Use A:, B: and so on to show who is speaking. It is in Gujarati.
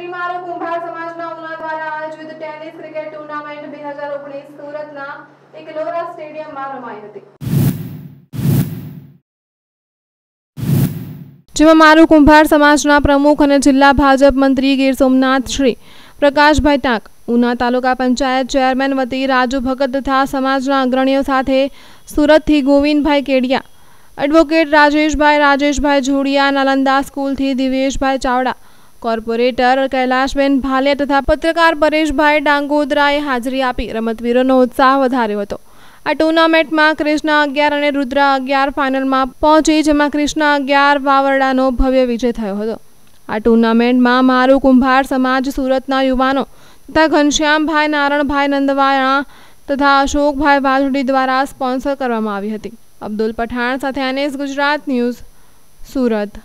A: શ્રી મારો કુંભાર સમાજના ઉના દ્વારા આયોજિત ટેનિસ ક્રિકેટ ટુર્નામેન્ટ બે હજાર ઓગણીસ સુરતના એકલોરા સ્ટેડિયમમાં રમાઈ હતી જેમાં મારું કુંભાર સમાજના પ્રમુખ અને જિલ્લા ભાજપ મંત્રી ગીર સોમનાથ શ્રી પ્રકાશભાઈ ટાંક ઉના તાલુકા પંચાયત ચેરમેન વતી રાજુ ભગત તથા સમાજના અગ્રણીઓ સાથે સુરતથી ગોવિંદભાઈ કેડિયા એડવોકેટ રાજેશભાઈ રાજેશભાઈ જોડિયા નાલંદા સ્કૂલથી દિવેશભાઈ ચાવડા કોર્પોરેટર કૈલાશબેન ભાલે તથા પત્રકાર પરેશભાઈ ડાંગોદરાએ હાજરી આપી રમતવીરોનો ઉત્સાહ વધાર્યો હતો આ ટુર્નામેન્ટમાં કૃષ્ણા અગિયાર અને રુદ્રા અગિયાર ફાઇનલમાં પહોંચી જેમાં કૃષ્ણા અગિયાર વાવરડાનો ભવ્ય વિજય થયો હતો આ ટુર્નામેન્ટમાં મારું કુંભાર સમાજ સુરતના યુવાનો તથા ઘનશ્યામભાઈ નારણભાઈ નંદવાણા તથા અશોકભાઈ વાજડી દ્વારા સ્પોન્સર કરવામાં આવી હતી અબ્દુલ પઠાણ સાથે એનએસ ગુજરાત ન્યૂઝ સુરત